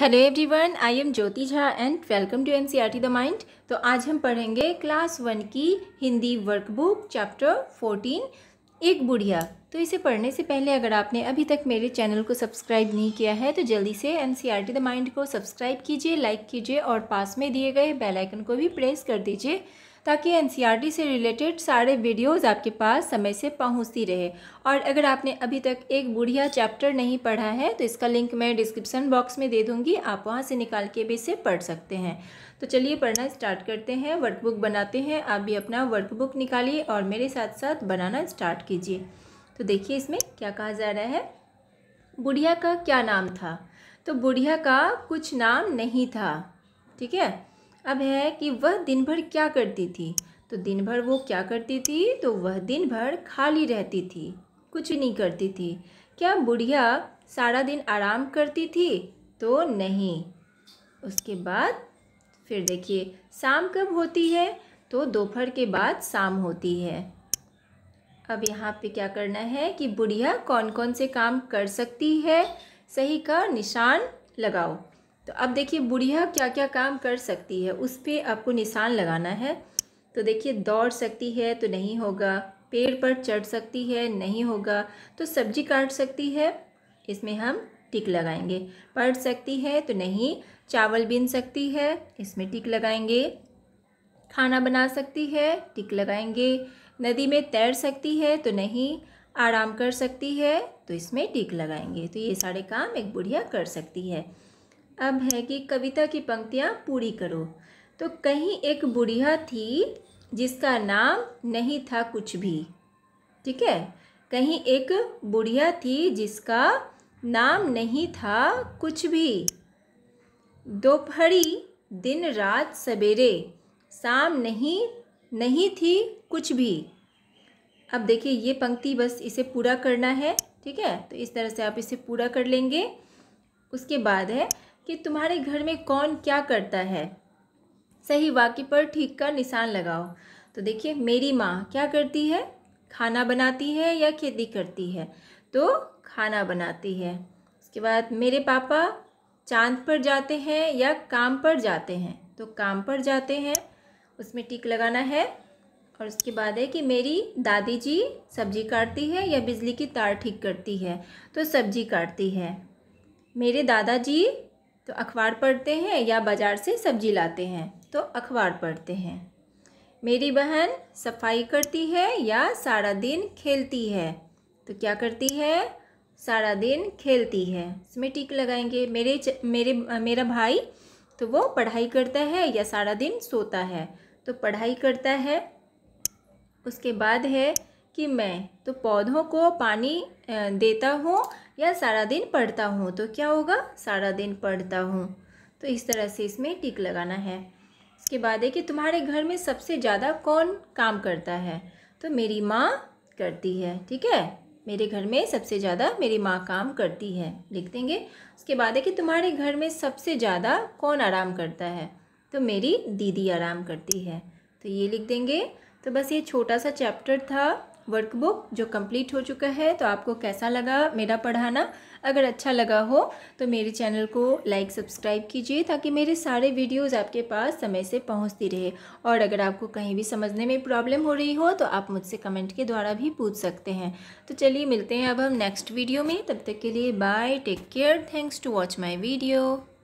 hello everyone I am Jyoti Jha and welcome to NCERT the mind तो आज हम पढ़ेंगे क्लास वन की हिंदी वर्कबुक चैप्टर फोर्टीन एक बुढ़िया तो इसे पढ़ने से पहले अगर आपने अभी तक मेरे चैनल को सब्सक्राइब नहीं किया है तो जल्दी से एनसीईआरटी द माइंड को सब्सक्राइब कीजिए लाइक कीजिए और पास में दिए गए बेलाइकन को भी प्रेस कर दीजिए ताकि एन e से रिलेटेड सारे वीडियोस आपके पास समय से पहुंचती रहे और अगर आपने अभी तक एक बुढ़िया चैप्टर नहीं पढ़ा है तो इसका लिंक मैं डिस्क्रिप्सन बॉक्स में दे दूँगी आप वहाँ से निकाल के भी इसे पढ़ सकते हैं तो चलिए पढ़ना स्टार्ट करते हैं वर्कबुक बनाते हैं आप भी अपना वर्कबुक निकालिए और मेरे साथ साथ बनाना स्टार्ट कीजिए तो देखिए इसमें क्या कहा जा रहा है बुढ़िया का क्या नाम था तो बुढ़िया का कुछ नाम नहीं था ठीक है अब है कि वह दिन भर क्या करती थी तो दिन भर वो क्या करती थी तो वह दिन भर खाली रहती थी कुछ नहीं करती थी क्या बुढ़िया सारा दिन आराम करती थी तो नहीं उसके बाद फिर देखिए शाम कब होती है तो दोपहर के बाद शाम होती है अब यहाँ पे क्या करना है कि बुढ़िया कौन कौन से काम कर सकती है सही का निशान लगाओ तो अब देखिए बुढ़िया क्या क्या काम कर सकती है उस पर आपको निशान लगाना है तो देखिए दौड़ सकती है तो नहीं होगा पेड़ पर चढ़ सकती है नहीं होगा तो सब्जी काट सकती है इसमें हम टिक लगाएंगे पढ़ सकती है तो नहीं चावल बीन सकती है इसमें टिक लगाएंगे खाना बना सकती है टिक लगाएंगे नदी में तैर सकती है तो नहीं आराम कर सकती है तो इसमें टिक लगाएंगे तो ये सारे काम एक बुढ़िया कर सकती है अब है कि कविता की पंक्तियाँ पूरी करो तो कहीं एक बुढ़िया थी जिसका नाम नहीं था कुछ भी ठीक है कहीं एक बुढ़िया थी जिसका नाम नहीं था कुछ भी दोपहरी दिन रात सवेरे शाम नहीं नहीं थी कुछ भी अब देखिए ये पंक्ति बस इसे पूरा करना है ठीक है तो इस तरह से आप इसे पूरा कर लेंगे उसके बाद है कि तुम्हारे घर में कौन क्या करता है सही वाक्य पर ठीक का निशान लगाओ तो देखिए मेरी माँ क्या करती है खाना बनाती है या खेती करती है तो खाना बनाती है उसके बाद मेरे पापा चांद पर जाते हैं या काम पर जाते हैं तो काम पर जाते हैं उसमें टिक लगाना है और उसके बाद है कि मेरी दादी जी सब्जी काटती है या बिजली की तार ठीक करती है तो सब्जी काटती है मेरे दादाजी तो अखबार पढ़ते हैं या बाज़ार से सब्जी लाते हैं तो अखबार पढ़ते हैं मेरी बहन सफाई करती है या सारा दिन खेलती है तो क्या करती है सारा दिन खेलती है इसमें टिक लगाएंगे मेरे च, मेरे मेरा भाई तो वो पढ़ाई करता है या सारा दिन सोता है तो पढ़ाई करता है उसके बाद है कि मैं तो पौधों को पानी देता हूँ या सारा दिन पढ़ता हूँ तो क्या होगा सारा दिन पढ़ता हूँ तो इस तरह से इसमें टिक लगाना है इसके बाद है कि तुम्हारे घर में सबसे ज़्यादा कौन काम करता है तो मेरी माँ करती है ठीक है मेरे घर में सबसे ज़्यादा मेरी माँ काम करती है लिख देंगे उसके बाद है कि तुम्हारे घर में सबसे ज़्यादा कौन आराम करता है तो मेरी दीदी आराम करती है तो ये लिख देंगे तो बस ये छोटा सा चैप्टर था वर्कबुक जो कंप्लीट हो चुका है तो आपको कैसा लगा मेरा पढ़ाना अगर अच्छा लगा हो तो मेरे चैनल को लाइक सब्सक्राइब कीजिए ताकि मेरे सारे वीडियोस आपके पास समय से पहुंचती रहे और अगर आपको कहीं भी समझने में प्रॉब्लम हो रही हो तो आप मुझसे कमेंट के द्वारा भी पूछ सकते हैं तो चलिए मिलते हैं अब हम नेक्स्ट वीडियो में तब तक के लिए bye take care thanks to watch my video